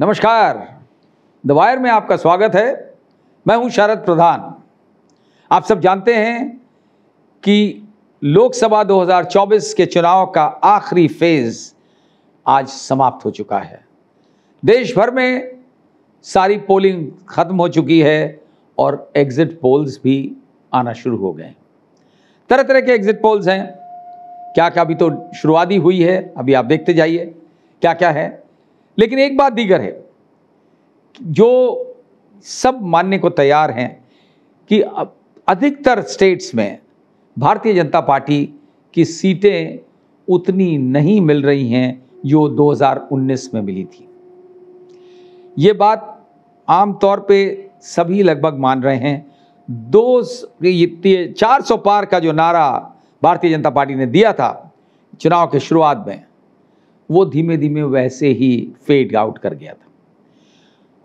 नमस्कार the wire में आपका स्वागत है मैं हूं शरद प्रधान आप सब जानते हैं कि लोकसभा 2024 के चुनाव का आखिरी फेज आज समाप्त हो चुका है देश भर में सारी पोलिंग खत्म हो चुकी है और एग्जिट पोल्स भी आना शुरू हो गए हैं तरह तरह के एग्जिट पोल्स हैं क्या क्या अभी तो शुरुआती हुई है अभी आप देखते जाइए क्या क्या है लेकिन एक बात दीगर है जो सब मानने को तैयार हैं कि अधिकतर स्टेट्स में भारतीय जनता पार्टी की सीटें उतनी नहीं मिल रही हैं जो 2019 में मिली थी ये बात आमतौर पे सभी लगभग मान रहे हैं दो चार सौ पार का जो नारा भारतीय जनता पार्टी ने दिया था चुनाव के शुरुआत में वो धीमे धीमे वैसे ही फेड आउट कर गया था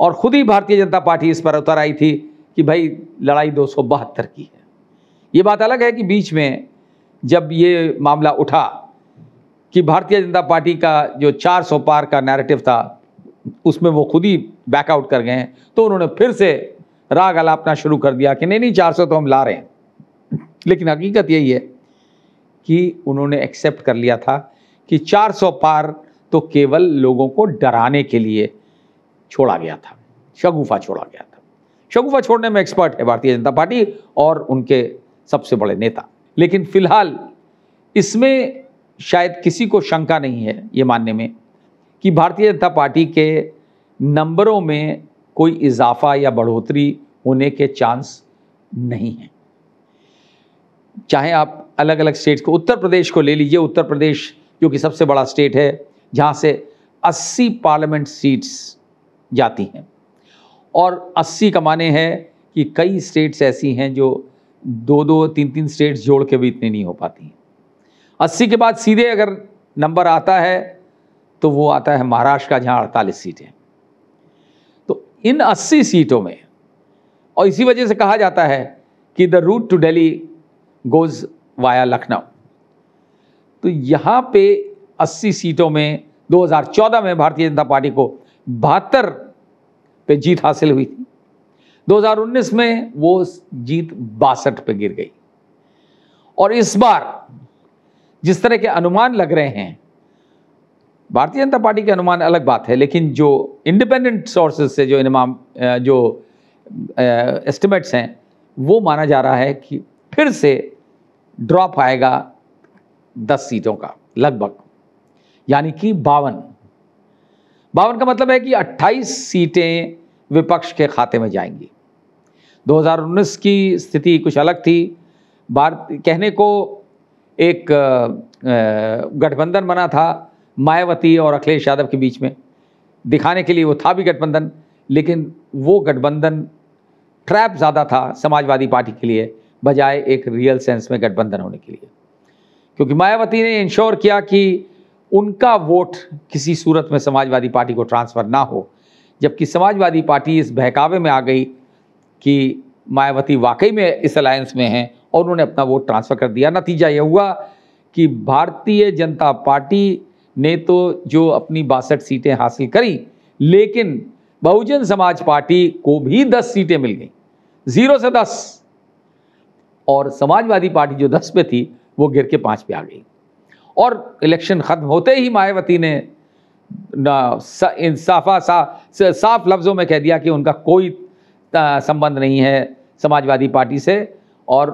और खुद ही भारतीय जनता पार्टी इस पर उतर आई थी कि भाई लड़ाई दो की है ये बात अलग है कि बीच में जब ये मामला उठा कि भारतीय जनता पार्टी का जो 400 पार का नैरेटिव था उसमें वो खुद ही बैकआउट कर गए हैं तो उन्होंने फिर से राग अलापना शुरू कर दिया कि नहीं नहीं 400 तो हम ला रहे हैं लेकिन हकीकत यही है कि उन्होंने एक्सेप्ट कर लिया था कि 400 पार तो केवल लोगों को डराने के लिए छोड़ा गया था शगुफा छोड़ा गया था शगुफा छोड़ने में एक्सपर्ट है भारतीय जनता पार्टी और उनके सबसे बड़े नेता लेकिन फिलहाल इसमें शायद किसी को शंका नहीं है ये मानने में कि भारतीय जनता पार्टी के नंबरों में कोई इजाफा या बढ़ोतरी होने के चांस नहीं है चाहे आप अलग अलग स्टेट्स को उत्तर प्रदेश को ले लीजिए उत्तर प्रदेश जो कि सबसे बड़ा स्टेट है जहाँ से 80 पार्लियामेंट सीट्स जाती हैं और 80 का माने है कि कई स्टेट्स ऐसी हैं जो दो दो तीन तीन स्टेट्स जोड़ के भी इतनी नहीं हो पाती हैं अस्सी के बाद सीधे अगर नंबर आता है तो वो आता है महाराष्ट्र का जहाँ अड़तालीस सीटें तो इन अस्सी सीटों में और इसी वजह से कहा जाता है कि the route to Delhi goes via Lucknow तो यहाँ पे 80 सीटों में 2014 में भारतीय जनता पार्टी को बहत्तर पे जीत हासिल हुई थी 2019 में वो जीत बासठ पे गिर गई और इस बार जिस तरह के अनुमान लग रहे हैं भारतीय जनता पार्टी के अनुमान अलग बात है लेकिन जो इंडिपेंडेंट सोर्सेज से जो इनमाम जो एस्टिमेट्स हैं वो माना जा रहा है कि फिर से ड्रॉप आएगा दस सीटों का लगभग यानी कि बावन बावन का मतलब है कि अट्ठाईस सीटें विपक्ष के खाते में जाएंगी 2019 की स्थिति कुछ अलग थी भारत कहने को एक गठबंधन बना था मायावती और अखिलेश यादव के बीच में दिखाने के लिए वो था भी गठबंधन लेकिन वो गठबंधन ट्रैप ज़्यादा था समाजवादी पार्टी के लिए बजाय एक रियल सेंस में गठबंधन होने के लिए क्योंकि मायावती ने इंश्योर किया कि उनका वोट किसी सूरत में समाजवादी पार्टी को ट्रांसफ़र ना हो जबकि समाजवादी पार्टी इस बहकावे में आ गई कि मायावती वाकई में इस अलायंस में हैं और उन्होंने अपना वोट ट्रांसफ़र कर दिया नतीजा यह हुआ कि भारतीय जनता पार्टी ने तो जो अपनी बासठ सीटें हासिल करी लेकिन बहुजन समाज पार्टी को भी दस सीटें मिल गई ज़ीरो से दस और समाजवादी पार्टी जो दस पे थी वो गिर के पाँच पे आ गई और इलेक्शन ख़त्म होते ही मायावती ने इंसाफा सा, सा साफ लफ्ज़ों में कह दिया कि उनका कोई संबंध नहीं है समाजवादी पार्टी से और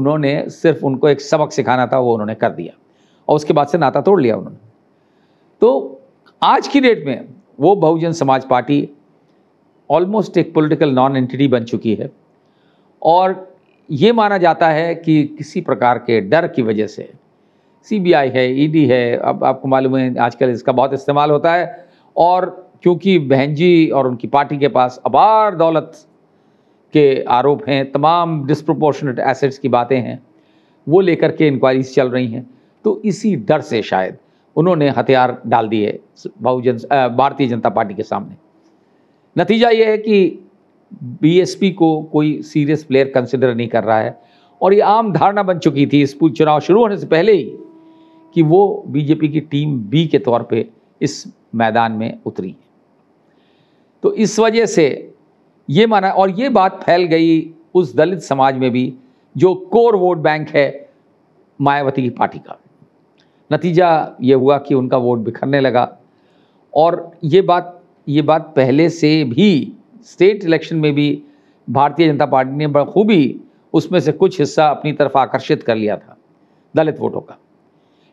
उन्होंने सिर्फ उनको एक सबक सिखाना था वो उन्होंने कर दिया और उसके बाद से नाता तोड़ लिया उन्होंने तो आज की डेट में वो बहुजन समाज पार्टी ऑलमोस्ट एक पॉलिटिकल नॉन एंटिटी बन चुकी है और ये माना जाता है कि किसी प्रकार के डर की वजह से सीबीआई है ईडी e है अब आपको मालूम है आजकल इसका बहुत इस्तेमाल होता है और क्योंकि बहन जी और उनकी पार्टी के पास अपार दौलत के आरोप हैं तमाम डिस्प्रोपोर्शनेट एसेट्स की बातें हैं वो लेकर के इंक्वायरीज चल रही हैं तो इसी डर से शायद उन्होंने हथियार डाल दिए बहुजन भारतीय जनता पार्टी के सामने नतीजा ये है कि बीएसपी को कोई सीरियस प्लेयर कंसिडर नहीं कर रहा है और ये आम धारणा बन चुकी थी इस चुनाव शुरू होने से पहले ही कि वो बीजेपी की टीम बी के तौर पे इस मैदान में उतरी तो इस वजह से ये माना और ये बात फैल गई उस दलित समाज में भी जो कोर वोट बैंक है मायावती की पार्टी का नतीजा ये हुआ कि उनका वोट बिखरने लगा और ये बात ये बात पहले से भी स्टेट इलेक्शन में भी भारतीय जनता पार्टी ने बखूबी उसमें से कुछ हिस्सा अपनी तरफ आकर्षित कर लिया था दलित वोटों का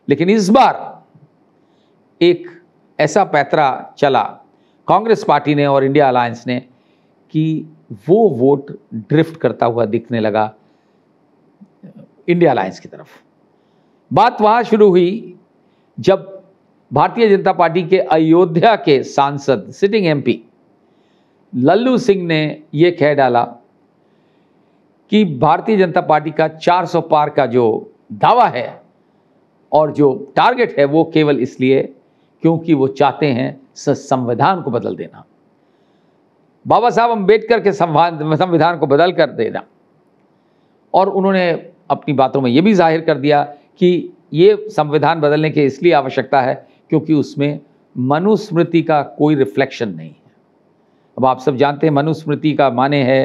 लेकिन इस बार एक ऐसा पैतरा चला कांग्रेस पार्टी ने और इंडिया अलायंस ने कि वो वोट ड्रिफ्ट करता हुआ दिखने लगा इंडिया अलायंस की तरफ बात वहाँ शुरू हुई जब भारतीय जनता पार्टी के अयोध्या के सांसद सिटिंग एमपी लल्लू सिंह ने यह कह डाला कि भारतीय जनता पार्टी का 400 पार का जो दावा है और जो टारगेट है वो केवल इसलिए क्योंकि वो चाहते हैं संविधान को बदल देना बाबा साहब अम्बेडकर के संविधान को बदल कर देना और उन्होंने अपनी बातों में ये भी जाहिर कर दिया कि ये संविधान बदलने की इसलिए आवश्यकता है क्योंकि उसमें मनुस्मृति का कोई रिफ्लेक्शन नहीं अब आप सब जानते हैं मनुस्मृति का माने है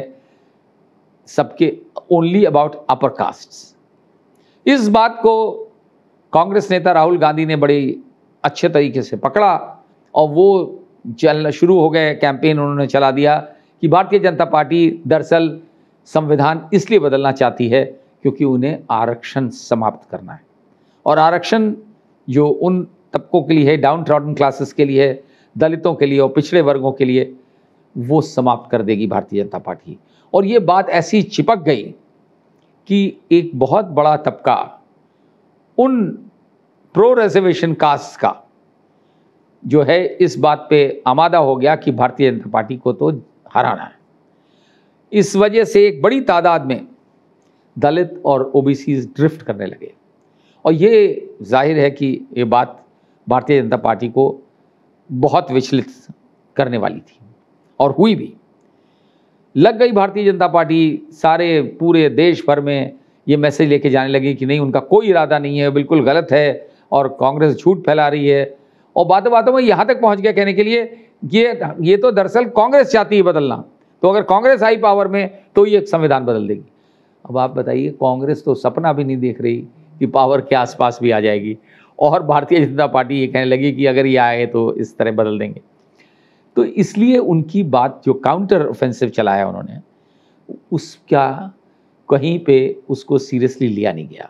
सबके ओनली अबाउट अपर कास्ट इस बात को कांग्रेस नेता राहुल गांधी ने बड़े अच्छे तरीके से पकड़ा और वो चलना शुरू हो गए कैंपेन उन्होंने चला दिया कि भारतीय जनता पार्टी दरअसल संविधान इसलिए बदलना चाहती है क्योंकि उन्हें आरक्षण समाप्त करना है और आरक्षण जो उन तबकों के लिए है डाउन ट्रॉडन क्लासेस के लिए है दलितों के लिए और पिछड़े वर्गों के लिए वो समाप्त कर देगी भारतीय जनता पार्टी और ये बात ऐसी चिपक गई कि एक बहुत बड़ा तबका उन प्रो रिजर्वेशन कास्ट का जो है इस बात पे आमादा हो गया कि भारतीय जनता पार्टी को तो हराना है इस वजह से एक बड़ी तादाद में दलित और ओबीसी ड्रिफ्ट करने लगे और ये जाहिर है कि ये बात भारतीय जनता पार्टी को बहुत विचलित करने वाली थी और हुई भी लग गई भारतीय जनता पार्टी सारे पूरे देश भर में ये मैसेज लेके जाने लगी कि नहीं उनका कोई इरादा नहीं है बिल्कुल गलत है और कांग्रेस झूठ फैला रही है और बातों बातों में यहाँ तक पहुँच गया कहने के लिए ये ये तो दरअसल कांग्रेस चाहती है बदलना तो अगर कांग्रेस आई पावर में तो ये संविधान बदल देगी अब आप बताइए कांग्रेस तो सपना भी नहीं देख रही कि पावर के आसपास भी आ जाएगी और भारतीय जनता पार्टी ये कहने लगी कि अगर ये आए तो इस तरह बदल देंगे तो इसलिए उनकी बात जो काउंटर ऑफेंसिव चलाया उन्होंने उसका कहीं पे उसको सीरियसली लिया नहीं गया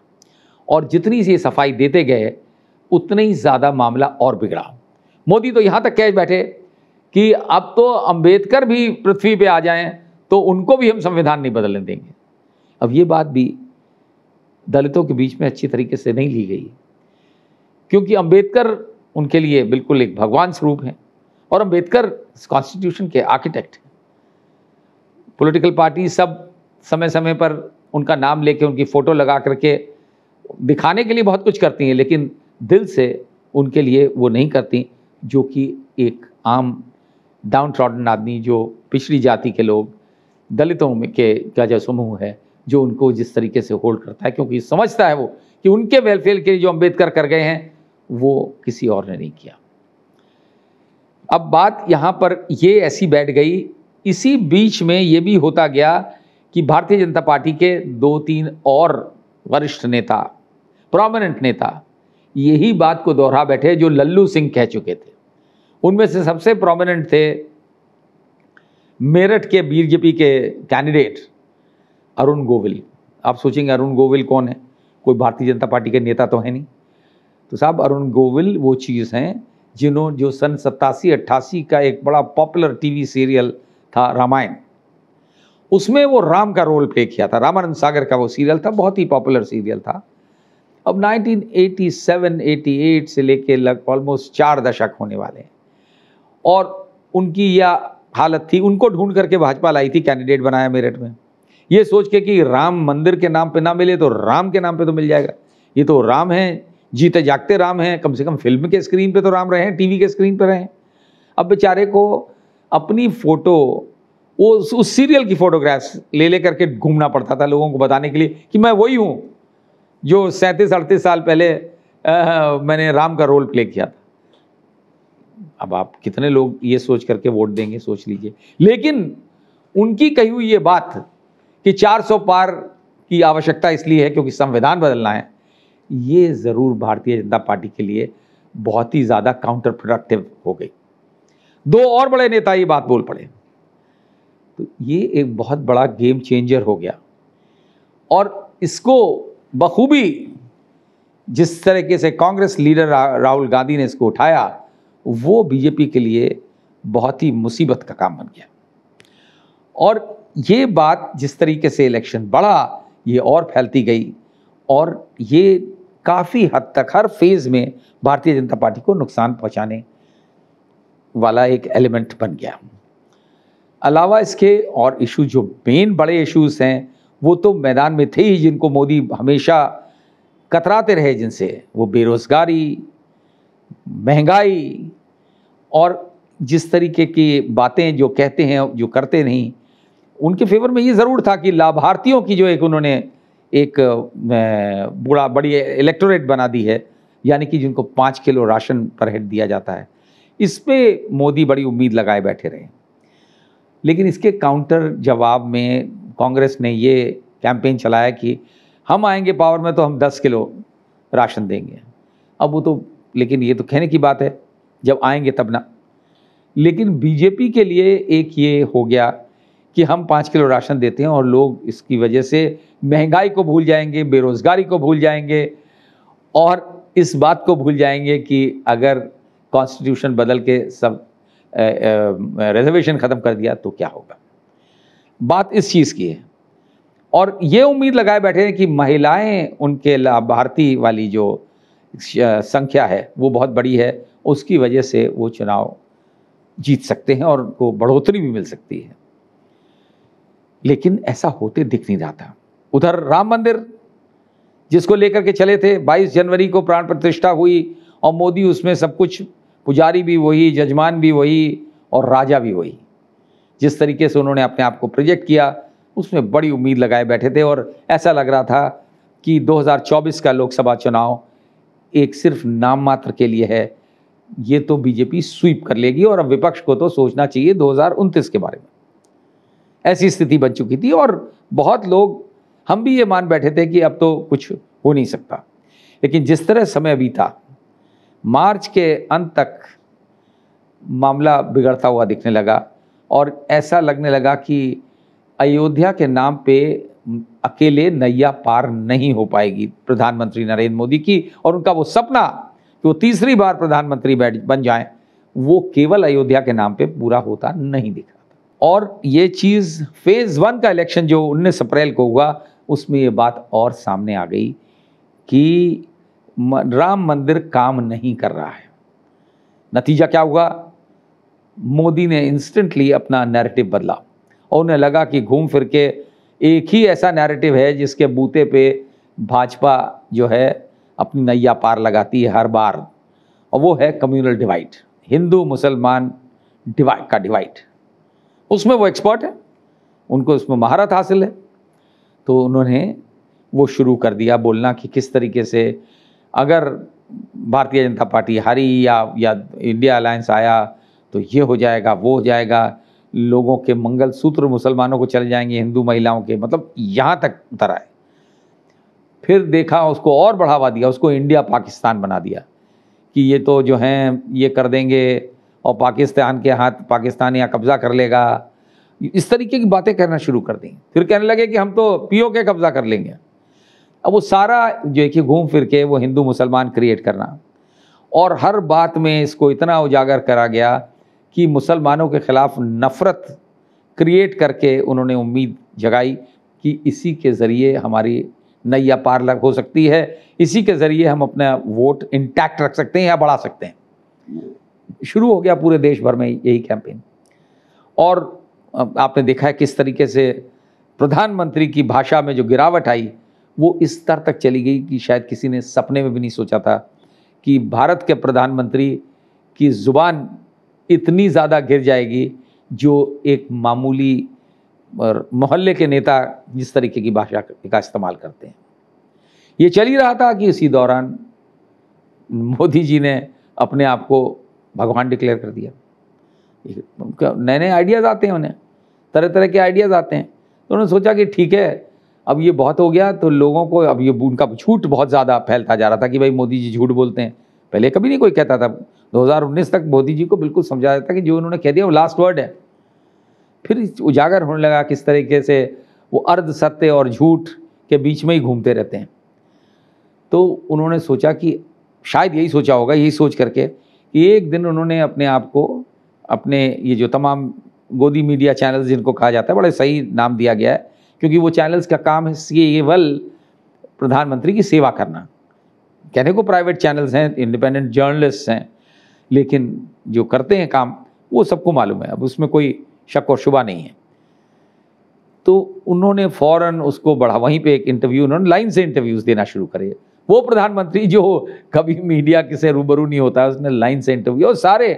और जितनी ये सफाई देते गए उतना ही ज़्यादा मामला और बिगड़ा मोदी तो यहाँ तक कह बैठे कि अब तो अंबेडकर भी पृथ्वी पे आ जाएं तो उनको भी हम संविधान नहीं बदलने देंगे अब ये बात भी दलितों के बीच में अच्छी तरीके से नहीं ली गई क्योंकि अंबेडकर उनके लिए बिल्कुल एक भगवान स्वरूप हैं और अम्बेडकर कॉन्स्टिट्यूशन के आर्किटेक्ट पॉलिटिकल पार्टी सब समय समय पर उनका नाम लेके उनकी फ़ोटो लगा करके दिखाने के लिए बहुत कुछ करती हैं लेकिन दिल से उनके लिए वो नहीं करती जो कि एक आम डाउन ट्रॉडन आदमी जो पिछड़ी जाति के लोग दलितों में के का जो समूह है जो उनको जिस तरीके से होल्ड करता है क्योंकि समझता है वो कि उनके वेलफेयर के लिए जो अम्बेडकर कर गए हैं वो किसी और ने नहीं किया अब बात यहाँ पर ये ऐसी बैठ गई इसी बीच में ये भी होता गया कि भारतीय जनता पार्टी के दो तीन और वरिष्ठ नेता प्रोमिनेंट नेता यही बात को दोहरा बैठे जो लल्लू सिंह कह चुके थे उनमें से सबसे प्रोमिनेंट थे मेरठ के बीजेपी के कैंडिडेट अरुण गोविल आप सोचेंगे अरुण गोविल कौन है कोई भारतीय जनता पार्टी के नेता तो है नहीं तो साहब अरुण गोविल वो चीज़ हैं जिन्हों जो सन सत्तासी अट्ठासी का एक बड़ा पॉपुलर टीवी सीरियल था रामायण उसमें वो राम का रोल प्ले किया था रामानंद सागर का वो सीरियल था बहुत ही पॉपुलर सीरियल था अब 1987 88 से लेके लग ऑलमोस्ट चार दशक होने वाले हैं और उनकी यह हालत थी उनको ढूंढ करके भाजपा लाई थी कैंडिडेट बनाया मेरठ में ये सोच के कि राम मंदिर के नाम पे ना मिले तो राम के नाम पे तो मिल जाएगा ये तो राम है जीते जागते राम हैं कम से कम फिल्म के स्क्रीन पे तो राम रहे हैं टीवी के स्क्रीन पे रहे हैं अब बेचारे को अपनी फ़ोटो वो उस, उस सीरियल की फ़ोटोग्राफ्स ले ले करके घूमना पड़ता था लोगों को बताने के लिए कि मैं वही हूँ जो सैंतीस अड़तीस साल पहले आ, मैंने राम का रोल प्ले किया था अब आप कितने लोग ये सोच करके वोट देंगे सोच लीजिए लेकिन उनकी कही हुई ये बात कि 400 पार की आवश्यकता इसलिए है क्योंकि संविधान बदलना है ये ज़रूर भारतीय जनता पार्टी के लिए बहुत ही ज़्यादा काउंटर प्रोडक्टिव हो गई दो और बड़े नेता ये बात बोल पड़े तो ये एक बहुत बड़ा गेम चेंजर हो गया और इसको बखूबी जिस तरीके से कांग्रेस लीडर रा, राहुल गांधी ने इसको उठाया वो बीजेपी के लिए बहुत ही मुसीबत का काम बन गया और ये बात जिस तरीके से इलेक्शन बढ़ा ये और फैलती गई और ये काफ़ी हद तक हर फेज़ में भारतीय जनता पार्टी को नुकसान पहुंचाने वाला एक एलिमेंट बन गया अलावा इसके और इशू जो मेन बड़े इश्यूज हैं वो तो मैदान में थे ही जिनको मोदी हमेशा कतराते रहे जिनसे वो बेरोज़गारी महंगाई और जिस तरीके की बातें जो कहते हैं जो करते नहीं उनके फेवर में ये ज़रूर था कि लाभार्थियों की जो एक उन्होंने एक बुरा बड़ी इलेक्टोरेट बना दी है यानी कि जिनको पाँच किलो राशन पर हेड दिया जाता है इस पर मोदी बड़ी उम्मीद लगाए बैठे रहे लेकिन इसके काउंटर जवाब में कांग्रेस ने ये कैंपेन चलाया कि हम आएंगे पावर में तो हम दस किलो राशन देंगे अब वो तो लेकिन ये तो कहने की बात है जब आएंगे तब ना लेकिन बीजेपी के लिए एक ये हो गया कि हम पाँच किलो राशन देते हैं और लोग इसकी वजह से महंगाई को भूल जाएंगे बेरोज़गारी को भूल जाएंगे और इस बात को भूल जाएंगे कि अगर कॉन्स्टिट्यूशन बदल के सब रिजर्वेशन ख़त्म कर दिया तो क्या होगा बात इस चीज़ की है और ये उम्मीद लगाए बैठे हैं कि महिलाएं उनके लाभार्थी वाली जो संख्या है वो बहुत बड़ी है उसकी वजह से वो चुनाव जीत सकते हैं और उनको बढ़ोतरी भी मिल सकती है लेकिन ऐसा होते दिख नहीं जाता उधर राम मंदिर जिसको लेकर के चले थे 22 जनवरी को प्राण प्रतिष्ठा हुई और मोदी उसमें सब कुछ पुजारी भी वही जजमान भी वही और राजा भी वही जिस तरीके से उन्होंने अपने आप को प्रोजेक्ट किया उसमें बड़ी उम्मीद लगाए बैठे थे और ऐसा लग रहा था कि 2024 का लोकसभा चुनाव एक सिर्फ नाम मात्र के लिए है ये तो बीजेपी स्वीप कर लेगी और अब विपक्ष को तो सोचना चाहिए दो के बारे में ऐसी स्थिति बन चुकी थी और बहुत लोग हम भी ये मान बैठे थे कि अब तो कुछ हो नहीं सकता लेकिन जिस तरह समय बीता मार्च के अंत तक मामला बिगड़ता हुआ दिखने लगा और ऐसा लगने लगा कि अयोध्या के नाम पे अकेले नैया पार नहीं हो पाएगी प्रधानमंत्री नरेंद्र मोदी की और उनका वो सपना कि वो तीसरी बार प्रधानमंत्री बन जाएं वो केवल अयोध्या के नाम पे पूरा होता नहीं दिखा और ये चीज़ फेज़ वन का इलेक्शन जो उन्नीस अप्रैल को हुआ उसमें ये बात और सामने आ गई कि राम मंदिर काम नहीं कर रहा है नतीजा क्या हुआ मोदी ने इंस्टेंटली अपना नैरेटिव बदला और उन्हें लगा कि घूम फिर के एक ही ऐसा नैरेटिव है जिसके बूते पे भाजपा जो है अपनी नैया पार लगाती है हर बार और वो है कम्युनल डिवाइड हिंदू मुसलमान डिवाइड का डिवाइड उसमें वो एक्सपर्ट है उनको उसमें महारत हासिल है तो उन्होंने वो शुरू कर दिया बोलना कि किस तरीके से अगर भारतीय जनता पार्टी हारी या या इंडिया अलायंस आया तो ये हो जाएगा वो हो जाएगा लोगों के मंगल सूत्र मुसलमानों को चले जाएंगे हिंदू महिलाओं के मतलब यहाँ तक उतर आए फिर देखा उसको और बढ़ावा दिया उसको इंडिया पाकिस्तान बना दिया कि ये तो जो हैं ये कर देंगे और पाकिस्तान के हाथ पाकिस्तान यहाँ कब्ज़ा कर लेगा इस तरीके की बातें करना शुरू कर दी फिर कहने लगे कि हम तो पी के कब्ज़ा कर लेंगे अब वो सारा जो है कि घूम फिर के वो हिंदू मुसलमान क्रिएट करना और हर बात में इसको इतना उजागर करा गया कि मुसलमानों के ख़िलाफ़ नफ़रत क्रिएट करके उन्होंने उम्मीद जगाई कि इसी के ज़रिए हमारी नैया पार लग हो सकती है इसी के ज़रिए हम अपना वोट इंटैक्ट रख सकते हैं या बढ़ा सकते हैं शुरू हो गया पूरे देश भर में यही कैंपेन और आपने देखा है किस तरीके से प्रधानमंत्री की भाषा में जो गिरावट आई वो इस स्तर तक चली गई कि शायद किसी ने सपने में भी नहीं सोचा था कि भारत के प्रधानमंत्री की ज़ुबान इतनी ज़्यादा गिर जाएगी जो एक मामूली मोहल्ले के नेता जिस तरीके की भाषा का इस्तेमाल करते हैं ये चल ही रहा था कि इसी दौरान मोदी जी ने अपने आप को भगवान डिक्लेयर कर दिया नए नए आइडियाज़ आते हैं उन्हें तरह तरह के आइडियाज़ आते हैं तो उन्होंने सोचा कि ठीक है अब ये बहुत हो गया तो लोगों को अब ये उनका झूठ बहुत ज़्यादा फैलता जा रहा था कि भाई मोदी जी झूठ बोलते हैं पहले कभी नहीं कोई कहता था 2019 तक मोदी जी को बिल्कुल समझा था कि जो उन्होंने कह दिया वो लास्ट वर्ड है फिर उजागर होने लगा किस तरीके से वो अर्ध सत्य और झूठ के बीच में ही घूमते रहते हैं तो उन्होंने सोचा कि शायद यही सोचा होगा यही सोच करके एक दिन उन्होंने अपने आप को अपने ये जो तमाम गोदी मीडिया चैनल्स जिनको कहा जाता है बड़े सही नाम दिया गया है क्योंकि वो चैनल्स का काम है केवल प्रधानमंत्री की सेवा करना कहने को प्राइवेट चैनल्स हैं इंडिपेंडेंट जर्नलिस्ट हैं लेकिन जो करते हैं काम वो सबको मालूम है अब उसमें कोई शक और शुबा नहीं है तो उन्होंने फ़ौर उसको बढ़ा वहीं पे एक इंटरव्यू उन्होंने लाइन से इंटरव्यूज़ देना शुरू करे वो प्रधानमंत्री जो कभी मीडिया किसे रूबरू नहीं होता उसने लाइन से इंटरव्यू और सारे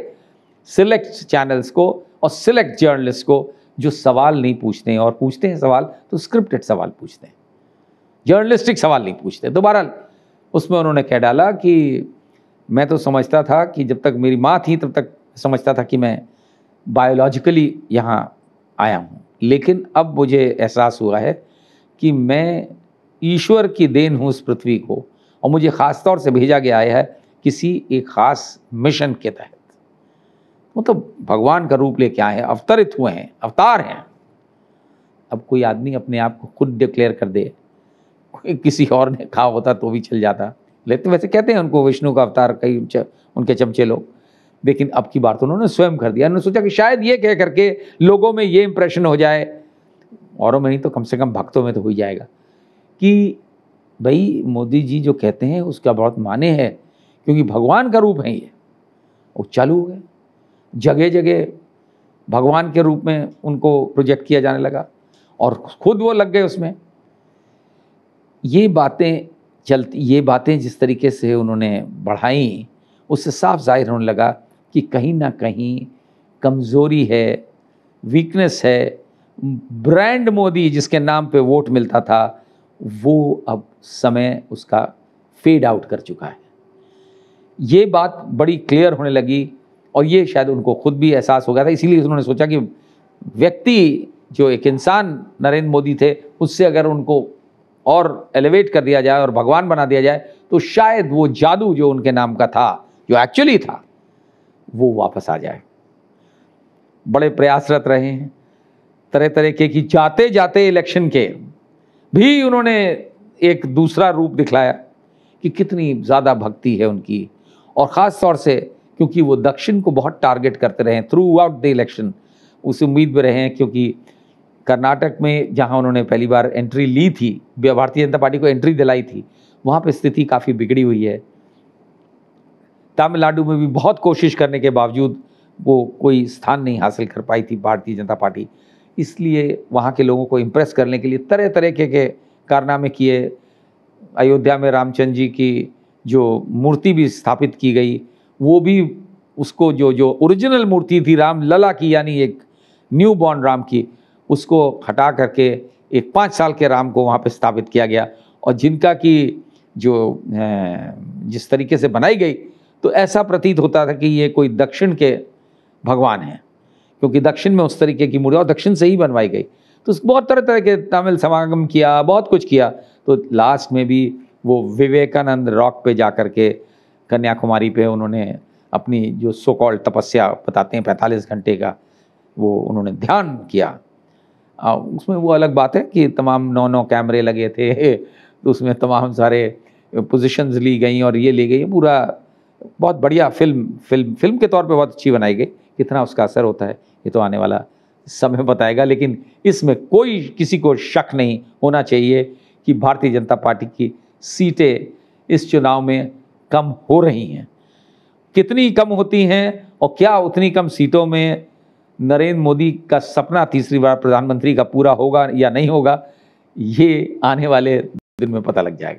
सिलेक्ट चैनल्स को और सिलेक्ट जर्नलिस्ट को जो सवाल नहीं पूछते हैं और पूछते हैं सवाल तो स्क्रिप्टेड सवाल पूछते हैं जर्नलिस्टिक सवाल नहीं पूछते दोबारा तो उसमें उन्होंने कह डाला कि मैं तो समझता था कि जब तक मेरी माँ थी तब तक समझता था कि मैं बायोलॉजिकली यहाँ आया हूँ लेकिन अब मुझे एहसास हुआ है कि मैं ईश्वर की देन हूँ इस पृथ्वी को और मुझे ख़ास तौर से भेजा गया है किसी एक ख़ास मिशन के तहत मतलब तो भगवान का रूप लेके आए हैं अवतरित हुए हैं अवतार हैं अब कोई आदमी अपने आप को खुद डिक्लेयर कर दे किसी और ने कहा होता तो भी चल जाता लेते वैसे कहते हैं उनको विष्णु का अवतार कई उनके चमचे लोग लेकिन अब की बार तो उन्होंने स्वयं कर दिया उन्होंने सोचा कि शायद ये कह करके लोगों में ये इम्प्रेशन हो जाए औरों में नहीं तो कम से कम भक्तों में तो हो ही जाएगा कि भाई मोदी जी जो कहते हैं उसका बहुत माने है क्योंकि भगवान का रूप है ये वो चालू हो गए जगह जगह भगवान के रूप में उनको प्रोजेक्ट किया जाने लगा और खुद वो लग गए उसमें ये बातें चलती ये बातें जिस तरीके से उन्होंने बढ़ाई उससे साफ जाहिर होने लगा कि कहीं ना कहीं कमज़ोरी है वीकनेस है ब्रांड मोदी जिसके नाम पे वोट मिलता था वो अब समय उसका फेड आउट कर चुका है ये बात बड़ी क्लियर होने लगी और ये शायद उनको खुद भी एहसास हो गया था इसीलिए उन्होंने सोचा कि व्यक्ति जो एक इंसान नरेंद्र मोदी थे उससे अगर उनको और एलिवेट कर दिया जाए और भगवान बना दिया जाए तो शायद वो जादू जो उनके नाम का था जो एक्चुअली था वो वापस आ जाए बड़े प्रयासरत रहे हैं तरह तरह के कि जाते जाते इलेक्शन के भी उन्होंने एक दूसरा रूप दिखलाया कि कितनी ज़्यादा भक्ति है उनकी और ख़ास तौर से क्योंकि वो दक्षिण को बहुत टारगेट करते रहे थ्रू आउट द इलेक्शन उस उम्मीद में रहे क्योंकि कर्नाटक में जहाँ उन्होंने पहली बार एंट्री ली थी भारतीय जनता पार्टी को एंट्री दिलाई थी वहाँ पर स्थिति काफ़ी बिगड़ी हुई है तमिलनाडु में भी बहुत कोशिश करने के बावजूद वो कोई स्थान नहीं हासिल कर पाई थी भारतीय जनता पार्टी इसलिए वहाँ के लोगों को इम्प्रेस करने के लिए तरह तरह के, के कारनामे किए अयोध्या में रामचंद्र जी की जो मूर्ति भी स्थापित की गई वो भी उसको जो जो ओरिजिनल मूर्ति थी राम लला की यानी एक न्यू बॉर्न राम की उसको हटा करके एक पाँच साल के राम को वहाँ पे स्थापित किया गया और जिनका कि जो जिस तरीके से बनाई गई तो ऐसा प्रतीत होता था कि ये कोई दक्षिण के भगवान हैं क्योंकि दक्षिण में उस तरीके की मूर्ति और दक्षिण से ही बनवाई गई तो बहुत तरह तरह के तमिल समागम किया बहुत कुछ किया तो लास्ट में भी वो विवेकानंद रॉक पे जा कर के कन्याकुमारी पे उन्होंने अपनी जो सोकॉल तपस्या बताते हैं पैंतालीस घंटे का वो उन्होंने ध्यान किया आ, उसमें वो अलग बात है कि तमाम नौ नौ कैमरे लगे थे तो उसमें तमाम सारे पोजीशंस ली गई और ये ली गई पूरा बहुत बढ़िया फिल्म फिल्म फिल्म के तौर पे बहुत अच्छी बनाई गई कितना उसका असर होता है ये तो आने वाला समय बताएगा लेकिन इसमें कोई किसी को शक नहीं होना चाहिए कि भारतीय जनता पार्टी की सीटें इस चुनाव में कम हो रही हैं कितनी कम होती हैं और क्या उतनी कम सीटों में नरेंद्र मोदी का सपना तीसरी बार प्रधानमंत्री का पूरा होगा या नहीं होगा ये आने वाले दिन में पता लग जाएगा